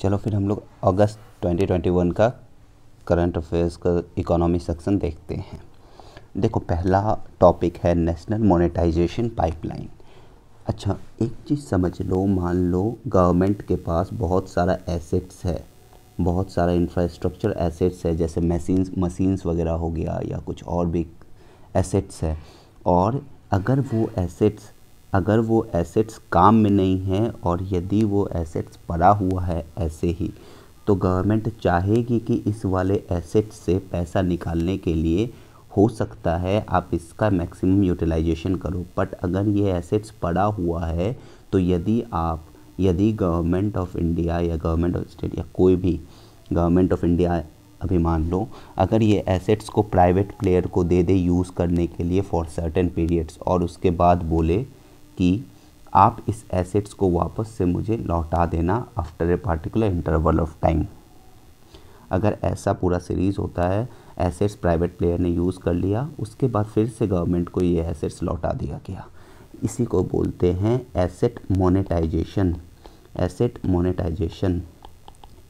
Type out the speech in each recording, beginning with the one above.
चलो फिर हम लोग अगस्त 2021 का करंट अफेयर्स का इकोनॉमी सेक्शन देखते हैं देखो पहला टॉपिक है नेशनल मोनेटाइजेशन पाइपलाइन अच्छा एक चीज़ समझ लो मान लो गवर्नमेंट के पास बहुत सारा एसेट्स है बहुत सारा इंफ्रास्ट्रक्चर एसेट्स है जैसे मशीन मशीन्स वगैरह हो गया या कुछ और भी एसेट्स है और अगर वो एसेट्स अगर वो एसेट्स काम में नहीं है और यदि वो एसेट्स पड़ा हुआ है ऐसे ही तो गवर्नमेंट चाहेगी कि इस वाले एसेट्स से पैसा निकालने के लिए हो सकता है आप इसका मैक्सिमम यूटिलाइजेशन करो बट अगर ये एसेट्स पड़ा हुआ है तो यदि आप यदि गवर्नमेंट ऑफ इंडिया या गवर्नमेंट ऑफ स्टेट या कोई भी गवर्नमेंट ऑफ इंडिया अभी मान लो अगर ये एसेट्स को प्राइवेट प्लेयर को दे दे यूज़ करने के लिए फॉर सर्टेन पीरियड्स और उसके बाद बोले कि आप इस एसेट्स को वापस से मुझे लौटा देना after a particular interval of time अगर ऐसा पूरा सीरीज़ होता है एसेट्स प्राइवेट प्लेयर ने यूज़ कर लिया उसके बाद फिर से गवर्नमेंट को ये एसेट्स लौटा दिया गया इसी को बोलते हैं asset monetisation asset monetisation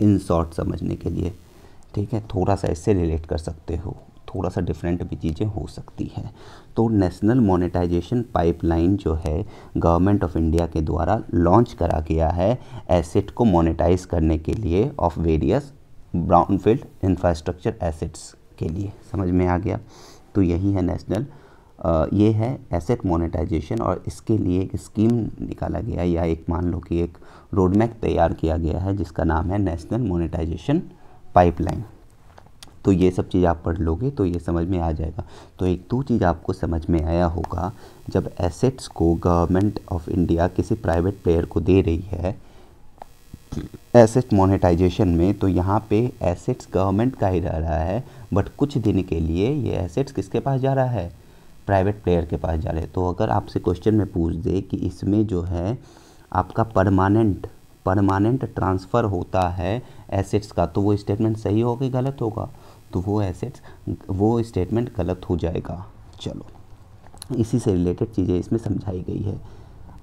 in short समझने के लिए ठीक है थोड़ा सा इससे रिलेट कर सकते हो थोड़ा सा डिफरेंट भी चीज़ें हो सकती हैं तो नेशनल मोनेटाइजेशन पाइपलाइन जो है गवर्नमेंट ऑफ इंडिया के द्वारा लॉन्च करा गया है एसेट को मोनेटाइज करने के लिए of various brownfield infrastructure assets के लिए समझ में आ गया तो यही है नेशनल ये है एसेट मोनेटाइजेशन और इसके लिए एक स्कीम निकाला गया या एक मान लो कि एक रोड मैप तैयार किया गया है जिसका नाम है नेशनल मोनेटाइजेशन पाइपलाइन तो ये सब चीज़ आप पढ़ लोगे तो ये समझ में आ जाएगा तो एक दो तो चीज़ आपको समझ में आया होगा जब एसेट्स को गवर्नमेंट ऑफ इंडिया किसी प्राइवेट प्लेयर को दे रही है एसेट मोनेटाइजेशन में तो यहाँ पे एसेट्स गवर्नमेंट का ही रह रहा है बट कुछ दिन के लिए ये एसेट्स किसके पास जा रहा है प्राइवेट प्लेयर के पास जा रहे हैं तो अगर आपसे क्वेश्चन में पूछ दे कि इसमें जो है आपका परमानेंट परमानेंट ट्रांसफ़र होता है एसेट्स का तो वो स्टेटमेंट सही होगा कि गलत होगा तो वो एसेट्स वो स्टेटमेंट गलत हो जाएगा चलो इसी से रिलेटेड चीज़ें इसमें समझाई गई है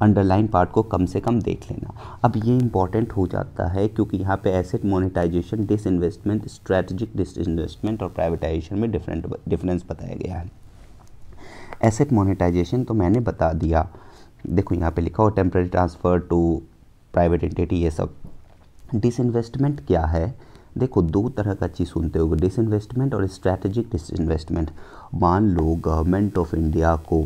अंडरलाइन पार्ट को कम से कम देख लेना अब ये इंपॉर्टेंट हो जाता है क्योंकि यहाँ पे asset monetisation disinvestment strategic disinvestment और प्राइवेटाइजेशन में डिफरेंट डिफरेंस बताया गया है एसेट मोनेटाइजेशन तो मैंने बता दिया देखो यहाँ पे लिखा हो temporary transfer to private entity ये सब इन्वेस्टमेंट क्या है देखो दो तरह का चीज़ सुनते हो डिस इन्वेस्टमेंट और स्ट्रैटेजिक इन्वेस्टमेंट मान लो गवर्नमेंट ऑफ इंडिया को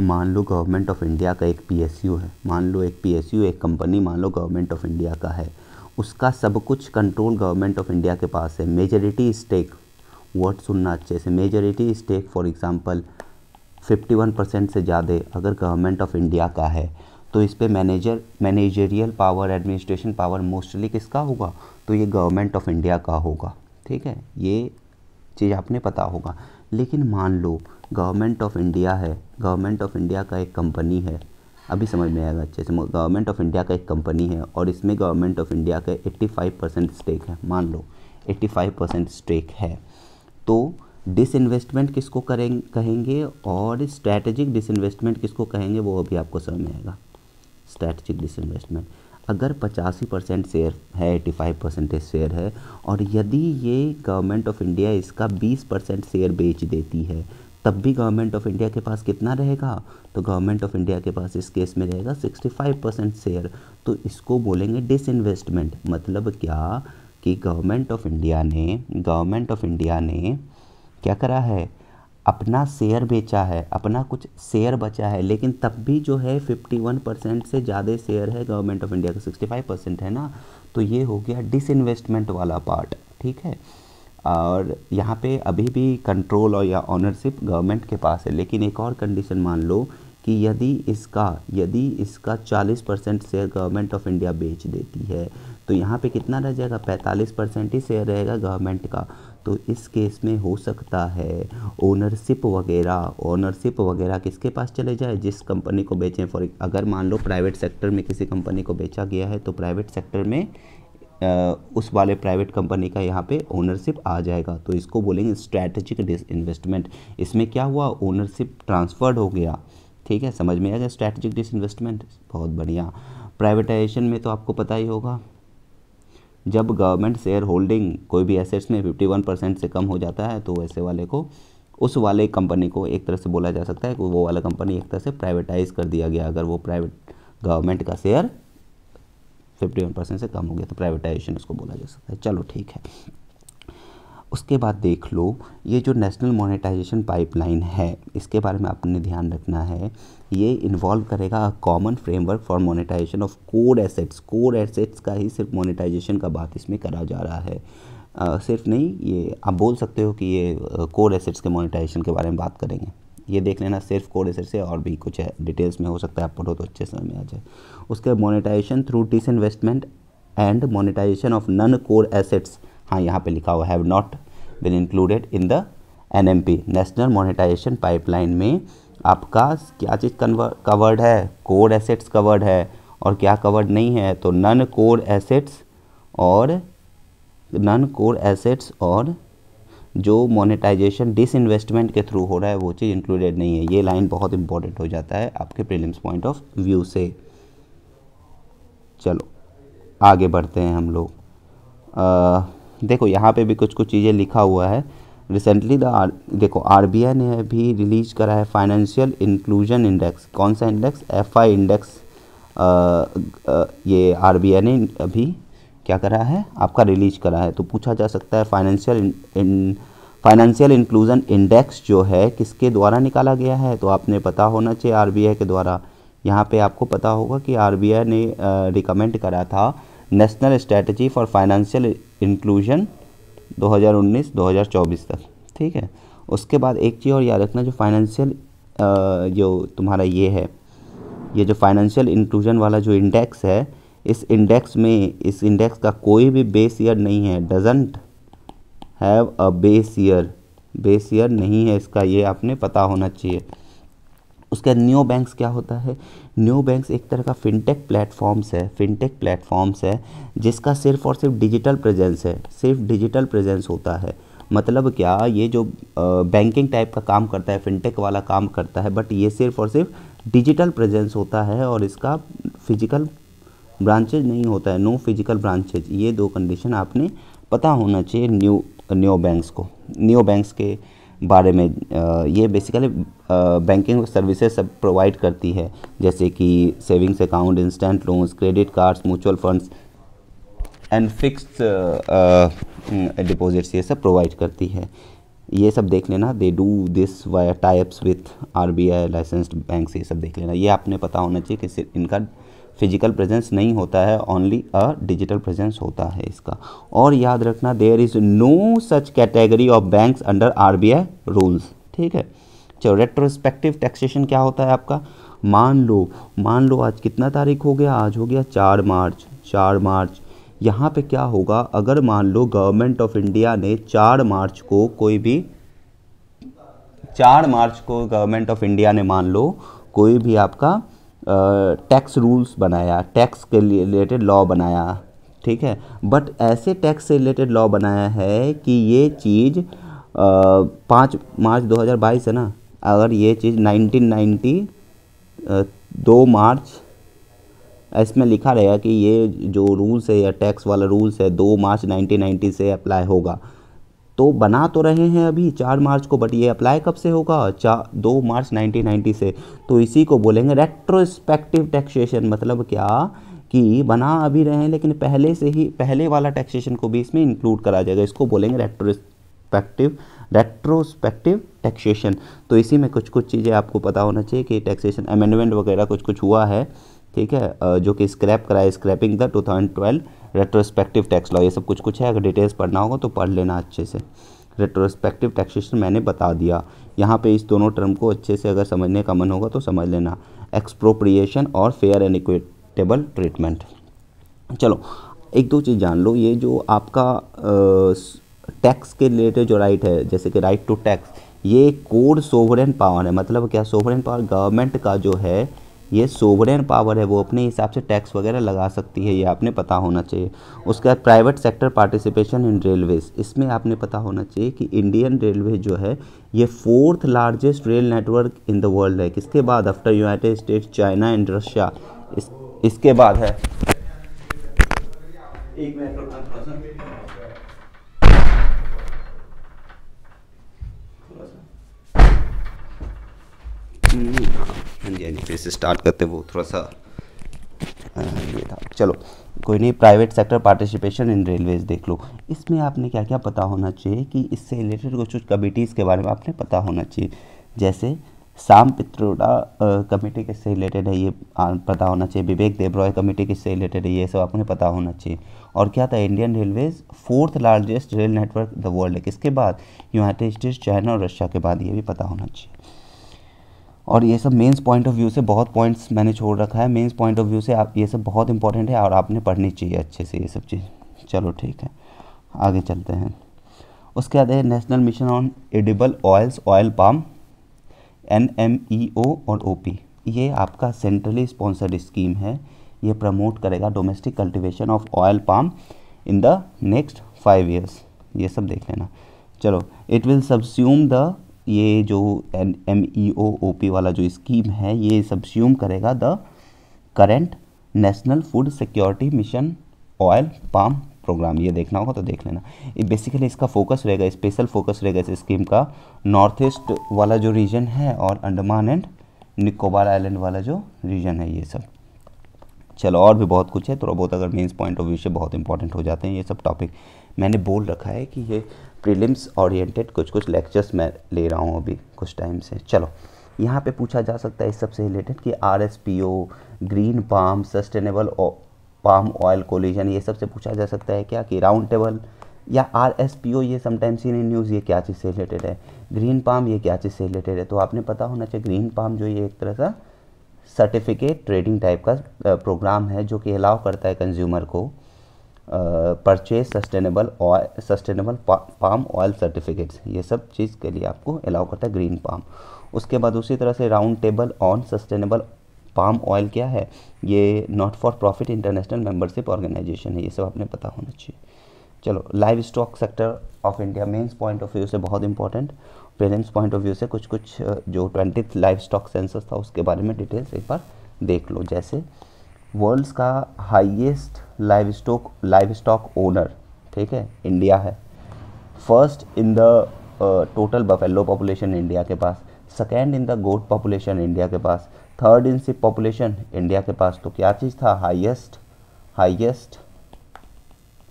मान लो गवर्नमेंट ऑफ इंडिया का एक पीएसयू है मान लो एक पीएसयू एक कंपनी मान लो गवर्नमेंट ऑफ इंडिया का है उसका सब कुछ कंट्रोल गवर्नमेंट ऑफ इंडिया के पास है मेजोरिटी स्टेक वर्ड सुनना अच्छे से majority stake for example 51 percent से ज़्यादा अगर गवर्नमेंट ऑफ इंडिया का है तो इस पर manager managerial power administration power mostly किसका होगा तो ये गवर्नमेंट ऑफ इंडिया का होगा ठीक है ये चीज़ आपने पता होगा लेकिन मान लो गवर्नमेंट ऑफ इंडिया है गवर्नमेंट ऑफ इंडिया का एक कंपनी है अभी समझ में आएगा अच्छे से गवर्नमेंट ऑफ इंडिया का एक कंपनी है और इसमें गवर्नमेंट ऑफ इंडिया का 85 परसेंट स्टेक है मान लो 85 परसेंट स्टेक है तो डिसइन्वेस्टमेंट किसको करें कहेंगे और स्ट्रैटेजिक डिसइन्वेस्टमेंट किसको कहेंगे वो अभी आपको समझ में आएगा स्ट्रैटेजिक डिसइन्वेस्टमेंट अगर पचासी परसेंट शेयर है एटी फाइव परसेंटेज शेयर है और यदि ये गवर्नमेंट ऑफ इंडिया इसका बीस परसेंट शेयर बेच देती है तब भी गवर्नमेंट ऑफ इंडिया के पास कितना रहेगा तो गवर्नमेंट ऑफ इंडिया के पास इस केस में रहेगा सिक्सटी फाइव परसेंट शेयर तो इसको बोलेंगे डिसइन्वेस्टमेंट मतलब क्या कि गवर्नमेंट ऑफ इंडिया ने गवर्नमेंट ऑफ इंडिया ने क्या करा है अपना शेयर बेचा है अपना कुछ शेयर बचा है लेकिन तब भी जो है 51 परसेंट से ज़्यादा शेयर है गवर्नमेंट ऑफ इंडिया का 65 परसेंट है ना तो ये हो गया डिसइन्वेस्टमेंट वाला पार्ट ठीक है और यहाँ पे अभी भी कंट्रोल और या ऑनरशिप गवर्नमेंट के पास है लेकिन एक और कंडीशन मान लो कि यदि इसका यदि इसका 40 percent share government of India बेच देती है तो यहाँ पे कितना रह जाएगा 45 परसेंट ही शेयर रहेगा गवर्नमेंट का तो इस केस में हो सकता है ओनरशिप वगैरह ओनरशिप वगैरह किसके पास चले जाए जिस कंपनी को बेचें फॉर अगर मान लो प्राइवेट सेक्टर में किसी कंपनी को बेचा गया है तो प्राइवेट सेक्टर में उस वाले प्राइवेट कंपनी का यहाँ पे ओनरशिप आ जाएगा तो इसको बोलेंगे स्ट्रैटेजिक डिस इन्वेस्टमेंट इसमें क्या हुआ ओनरशिप ट्रांसफर्ड हो गया ठीक है समझ में आ गया स्ट्रैटेजिक डिस इन्वेस्टमेंट बहुत बढ़िया प्राइवेटाइजेशन में तो आपको पता ही होगा जब गवर्नमेंट शेयर होल्डिंग कोई भी एसेट्स में 51 परसेंट से कम हो जाता है तो ऐसे वाले को उस वाले कंपनी को एक तरह से बोला जा सकता है कि वो वाला कंपनी एक तरह से प्राइवेटाइज कर दिया गया अगर वो प्राइवेट गवर्नमेंट का शेयर 51 परसेंट से कम हो गया तो प्राइवेटाइजेशन उसको बोला जा सकता है चलो ठीक है उसके बाद देख लो ये जो नेशनल मोनेटाइजेशन पाइपलाइन है इसके बारे में आपने ध्यान रखना है ये इन्वॉल्व करेगा a common framework for monetisation of core assets core assets का ही सिर्फ मोनेटाइजेशन का बात इसमें करा जा रहा है आ, सिर्फ नहीं ये आप बोल सकते हो कि ये कोर एसेट्स के मोनेटाइजेशन के बारे में बात करेंगे ये देख लेना सिर्फ कोर एसेट से और भी कुछ है डिटेल्स में हो सकता है आप पढ़ो तो अच्छे समय में आ जाए उसके बाद monetisation through disinvestment and monetisation of non core assets हाँ यहाँ पे लिखा हुआ have not then included in the NMP national monetisation pipeline में आपका क्या चीज़ कवर्ड है कोर एसेट्स कवर्ड है और क्या कवर्ड नहीं है तो नन कोर एसेट्स और नन कोर एसेट्स और जो मोनेटाइजेशन इन्वेस्टमेंट के थ्रू हो रहा है वो चीज़ इंक्लूडेड नहीं है ये लाइन बहुत इंपॉर्टेंट हो जाता है आपके प्रीलिम्स पॉइंट ऑफ व्यू से चलो आगे बढ़ते हैं हम लोग देखो यहाँ पे भी कुछ कुछ चीज़ें लिखा हुआ है रिसेंटली द आर देखो आर ने भी रिलीज करा है फाइनेंशियल इंक्लूजन इंडेक्स कौन सा इंडेक्स एफ आई इंडेक्स ये आर ने अभी क्या करा है आपका रिलीज करा है तो पूछा जा सकता है फाइनेंशियल फाइनेंशियल इंक्लूजन इंडेक्स जो है किसके द्वारा निकाला गया है तो आपने पता होना चाहिए आर के द्वारा यहाँ पे आपको पता होगा कि आर ने रिकमेंड करा था national strategy for financial inclusion 2019-2024 तक ठीक है उसके बाद एक चीज़ और याद रखना जो फाइनेंशियल जो तुम्हारा ये है ये जो फाइनेंशियल इंक्लूजन वाला जो इंडेक्स है इस इंडेक्स में इस इंडेक्स का कोई भी बेस ईयर नहीं है doesn't have a base year base year नहीं है इसका ये आपने पता होना चाहिए उसके बाद न्यू बैंक्स क्या होता है न्यू बैंक्स एक तरह का फिनटेक प्लेटफॉर्म्स है फिनटेक प्लेटफॉर्म्स है जिसका सिर्फ और सिर्फ डिजिटल प्रेजेंस है सिर्फ डिजिटल प्रेजेंस होता है मतलब क्या ये जो बैंकिंग टाइप का काम करता है फिनटेक वाला काम करता है बट ये सिर्फ और सिर्फ डिजिटल प्रेजेंस होता है और इसका फिजिकल ब्रांचेज नहीं होता है नो फिजिकल ब्रांचेज ये दो कंडीशन आपने पता होना चाहिए न्यू न्यू बैंक्स को न्यू बैंक्स के बारे में ये बेसिकली बैंकिंग सर्विसेज सब प्रोवाइड करती है जैसे कि savings account instant loans credit cards mutual funds and fixed deposits ये सब प्रोवाइड करती है ये सब देख लेना they do this via types with R B I licensed bank ये सब देख लेना ये आपने पता होना चाहिए कि इनका फिजिकल प्रेजेंस नहीं होता है ओनली अ डिजिटल प्रेजेंस होता है इसका और याद रखना there is no such category of banks under RBI rules ठीक है चलो रेट्रोस्पेक्टिव टैक्सेशन क्या होता है आपका मान लो मान लो आज कितना तारीख हो गया आज हो गया चार मार्च चार मार्च यहाँ पे क्या होगा अगर मान लो गवर्नमेंट ऑफ इंडिया ने चार मार्च को कोई भी चार मार्च को गवर्नमेंट ऑफ इंडिया ने मान लो कोई भी आपका टैक्स रूल्स बनाया टैक्स के रिलेटेड लॉ बनाया ठीक है बट ऐसे टैक्स से रिलेटेड लॉ बनाया है कि ये चीज़ पाँच मार्च 2022 है ना अगर ये चीज़ 1990 दो मार्च इसमें लिखा रहेगा कि ये जो रूल्स है या टैक्स वाला रूल्स है दो मार्च 1990 से अप्लाई होगा तो बना तो रहे हैं अभी चार मार्च को बट ये अप्लाई कब से होगा चार दो मार्च 1990 से तो इसी को बोलेंगे रेट्रोस्पेक्टिव टैक्सेशन मतलब क्या कि बना अभी रहे हैं लेकिन पहले से ही पहले वाला टैक्सेशन को भी इसमें इंक्लूड करा जाएगा इसको बोलेंगे रेट्रोस्पेक्टिव रेट्रोस्पेक्टिव टैक्सेशन तो इसी में कुछ कुछ चीज़ें आपको पता होना चाहिए कि टैक्सेशन अमेंडमेंट वगैरह कुछ कुछ हुआ है ठीक है जो कि स्क्रैप कराए scrapping the two thousand twelve retrospective tax law ये सब कुछ कुछ है अगर डिटेल्स पढ़ना होगा तो पढ़ लेना अच्छे से रेट्रोस्पेक्टिव टैक्सेशन मैंने बता दिया यहाँ पे इस दोनों टर्म को अच्छे से अगर समझने का मन होगा तो समझ लेना एक्सप्रोप्रिएशन और फेयर एंड इक्विटेबल ट्रीटमेंट चलो एक दो चीज़ जान लो ये जो आपका टैक्स के रिलेटेड जो राइट है जैसे कि राइट टू टैक्स ये कोड सोवरेन पावर है मतलब क्या सोवरेन पावर गवर्नमेंट का जो है ये सोवरेन पावर है वो अपने हिसाब से टैक्स वगैरह लगा सकती है ये आपने पता होना चाहिए उसके बाद private sector participation in railways इसमें आपने पता होना चाहिए कि इंडियन रेलवे जो है ये fourth largest rail network in the world है किसके बाद after United States China and Russia इस, इसके बाद है एक हाँ, हाँ जी हाँ जी फिर से स्टार्ट करते वो थोड़ा सा ये था चलो कोई नहीं private sector participation in railways देख लो इसमें आपने क्या क्या पता होना चाहिए कि इससे रिलेटेड कुछ कुछ कमिटीज़ के बारे में आपने पता होना चाहिए जैसे शाम पित्रोड़ा कमेटी किससे रिलेटेड है ये पता होना चाहिए विवेक देबरॉय कमेटी किससे रिलेटेड है ये सब आपने पता होना चाहिए और क्या था Indian railways fourth largest rail network the world है किसके बाद यूनाइटेड स्टेट्स चाइना और रशिया के बाद ये भी पता होना चाहिए और ये सब मेंस पॉइंट ऑफ व्यू से बहुत पॉइंट्स मैंने छोड़ रखा है मेंस पॉइंट ऑफ व्यू से आप ये सब बहुत इंपॉर्टेंट है और आपने पढ़नी चाहिए अच्छे से ये सब चीज़ चलो ठीक है आगे चलते हैं उसके बाद है national mission on edible oils oil palm N M E O और ओ पी ये आपका सेंट्रली स्पॉन्सर्ड स्कीम है ये प्रमोट करेगा domestic cultivation of oil palm in the next five years ये सब देख लेना चलो इट विल सब्स्यूम द ये जो N M E O O P वाला जो स्कीम है ये सब्स्यूम करेगा the current national food security mission oil palm programme ये देखना होगा तो देख लेना ये बेसिकली इसका फोकस रहेगा स्पेशल फोकस रहेगा इस स्कीम का नॉर्थ ईस्ट वाला जो रीजन है और अंडमान एंड निकोबार आइलैंड वाला जो रीजन है ये सब चलो और भी बहुत कुछ है थोड़ा बहुत अगर मेंस पॉइंट ऑफ व्यू से बहुत इंपॉर्टेंट हो जाते हैं ये सब टॉपिक मैंने बोल रखा है कि ये प्रीलिम्स ओरिएंटेड कुछ कुछ लेक्चर्स मैं ले रहा हूँ अभी कुछ टाइम से चलो यहाँ पे पूछा जा सकता है इस सबसे रिलेटेड कि R S P O green palm sustainable palm oil collision ये सबसे पूछा जा सकता है क्या कि राउंड टेबल या आर एस पी ओ ये समटाइम्स इन न्यूज़ ये क्या चीज़ से रिलेटेड है ग्रीन पाम ये क्या चीज़ से रिलेटेड है तो आपने पता होना चाहिए ग्रीन पाम जो ये एक तरह सा सर्टिफिकेट ट्रेडिंग टाइप का प्रोग्राम है जो कि अलाउ करता है कंज्यूमर को purchase sustainable oil sustainable palm oil certificates ये सब चीज़ के लिए आपको अलाउ करता है ग्रीन पाम उसके बाद उसी तरह से round table on sustainable palm oil क्या है ये not for profit international membership organisation है ये सब आपने पता होना चाहिए चलो livestock sector of India mains point of view से बहुत important parents point of view से कुछ कुछ जो ट्वेंटी लाइव स्टॉक सेंसस था उसके बारे में डिटेल्स एक बार देख लो जैसे वर्ल्ड्स का highest livestock livestock owner ठीक है इंडिया है first in the total buffalo population India के पास second in the goat population India के पास third in sheep population India के पास तो क्या चीज़ था highest highest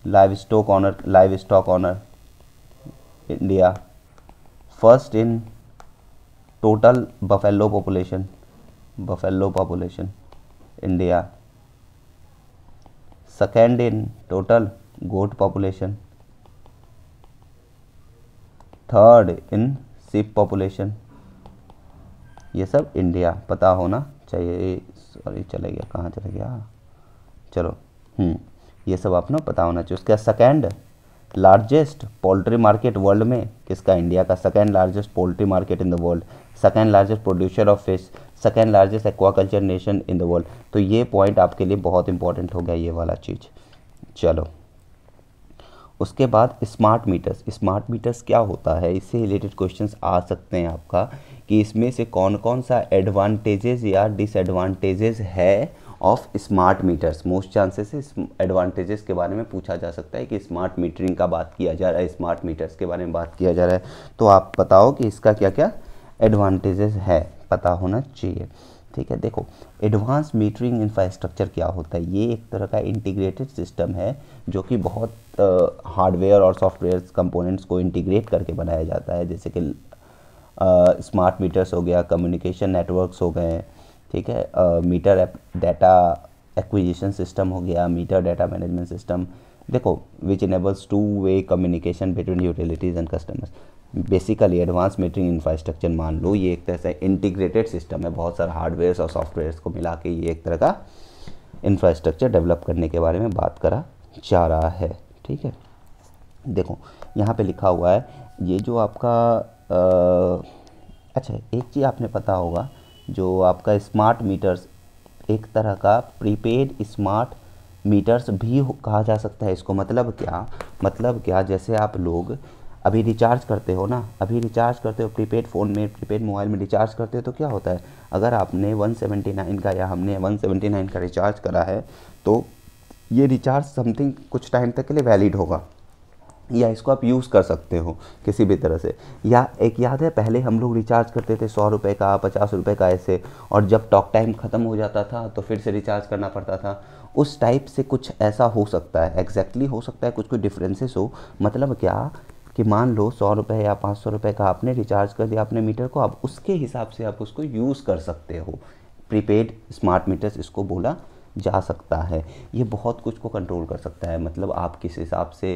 livestock owner livestock owner India first in total buffalo population buffalo population India second in total goat population third in sheep population ये सब India पता होना चाहिए सॉरी चले गया कहाँ चले गया चलो हम्म, ये सब आपने पता होना चाहिए उसके second largest poultry market world में किसका इंडिया का second largest poultry market in the world second largest producer of fish second largest aquaculture nation in the world तो ये पॉइंट आपके लिए बहुत इंपॉर्टेंट हो गया ये वाला चीज़ चलो उसके बाद स्मार्ट मीटर्स स्मार्ट मीटर्स क्या होता है इससे रिलेटेड क्वेश्चन आ सकते हैं आपका कि इसमें से कौन कौन सा एडवांटेजेस या डिसएडवांटेजेस है of smart meters most chances इस एडवांटेजेस के बारे में पूछा जा सकता है कि स्मार्ट मीटरिंग का बात किया जा रहा है स्मार्ट मीटर्स के बारे में बात किया जा रहा है तो आप बताओ कि इसका क्या क्या एडवांटेजेस है पता होना चाहिए ठीक है देखो एडवांस मीटरिंग इंफ्रास्ट्रक्चर क्या होता है ये एक तरह का इंटीग्रेटेड सिस्टम है जो कि बहुत हार्डवेयर और सॉफ्टवेयर कंपोनेंट्स को इंटीग्रेट करके बनाया जाता है जैसे कि स्मार्ट मीटर्स हो गया कम्युनिकेशन नेटवर्क्स हो गए ठीक है मीटर डाटा एक्विजिशन सिस्टम हो गया मीटर डाटा मैनेजमेंट सिस्टम देखो which enables two way communication between utilities and customers basically advance metering infrastructure मान लो ये एक तरह से इंटीग्रेटेड सिस्टम है बहुत सारे हार्डवेयर और सॉफ्टवेयर को मिला के ये एक तरह का इंफ्रास्ट्रक्चर डेवलप करने के बारे में बात करा जा रहा है ठीक है देखो यहाँ पे लिखा हुआ है ये जो आपका आ, अच्छा एक चीज़ आपने पता होगा जो आपका स्मार्ट मीटर्स एक तरह का प्रीपेड स्मार्ट मीटर्स भी कहा जा सकता है इसको मतलब क्या मतलब क्या जैसे आप लोग अभी रिचार्ज करते हो ना अभी रिचार्ज करते हो प्रीपेड फ़ोन में प्रीपेड मोबाइल में रिचार्ज करते हो तो क्या होता है अगर आपने 179 का या हमने 179 का रिचार्ज करा है तो ये रिचार्ज समथिंग कुछ टाइम तक के लिए वैलिड होगा या इसको आप यूज़ कर सकते हो किसी भी तरह से या एक याद है पहले हम लोग रिचार्ज करते थे सौ रुपये का पचास रुपये का ऐसे और जब टॉक टाइम ख़त्म हो जाता था तो फिर से रिचार्ज करना पड़ता था उस टाइप से कुछ ऐसा हो सकता है एग्जैक्टली exactly हो सकता है कुछ कुछ डिफरेंसेस हो मतलब क्या कि मान लो सौ रुपये या पाँच सौ रुपये का आपने रिचार्ज कर दिया अपने मीटर को आप उसके हिसाब से आप उसको यूज़ कर सकते हो प्रीपेड स्मार्ट मीटर्स इसको बोला जा सकता है ये बहुत कुछ को कंट्रोल कर सकता है मतलब आप किस हिसाब से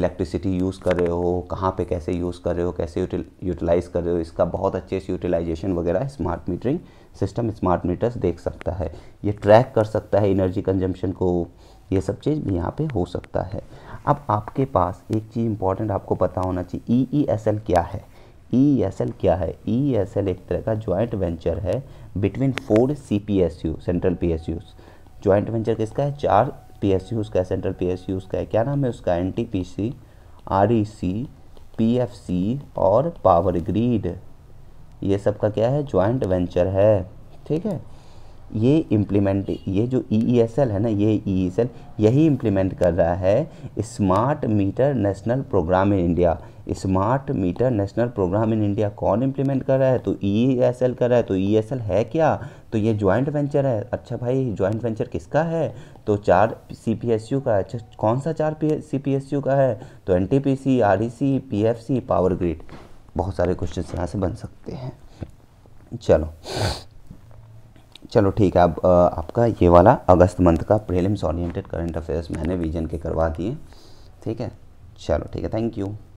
इलेक्ट्रिसिटी यूज़ कर रहे हो कहाँ पे कैसे यूज़ कर रहे हो कैसे यूटिलाइज़ कर रहे हो इसका बहुत अच्छे से यूटिलाइजेशन वगैरह smart metering system smart meters देख सकता है ये ट्रैक कर सकता है एनर्जी कंजम्पशन को ये सब चीज़ भी यहाँ पे हो सकता है अब आपके पास एक चीज़ इंपॉर्टेंट आपको पता होना चाहिए ई ई एस एल क्या है ई एस एल क्या है ई एस एल एक तरह का जॉइंट वेंचर है between four C P S U central P S U joint venture किसका है चार पी एस यूज़ का है सेंट्रल पी एस यू उसका है क्या नाम है उसका N T P C R E C P F C और पावर ग्रीड ये सब का क्या है जॉइंट वेंचर है ठीक है ये इम्प्लीमेंट ये जो ई ई एस एल है ना ये ई एस एल यही इम्प्लीमेंट कर रहा है smart meter national programme in India smart meter national programme in India कौन इम्प्लीमेंट कर रहा है तो ई एस एल कर रहा है तो ई एस एल है क्या तो ये जॉइंट वेंचर है अच्छा भाई जॉइंट वेंचर किसका है तो चार सी पी एस यू का है अच्छा कौन सा चार P C P S U का है तो N T P C R E C P F C power grid बहुत सारे क्वेश्चन यहाँ से बन सकते हैं चलो चलो ठीक है अब आप, आपका ये वाला अगस्त मंथ का प्रीलिम्स ओरिएंटेड करंट अफेयर्स मैंने विजन के करवा दिए ठीक है चलो ठीक है थैंक यू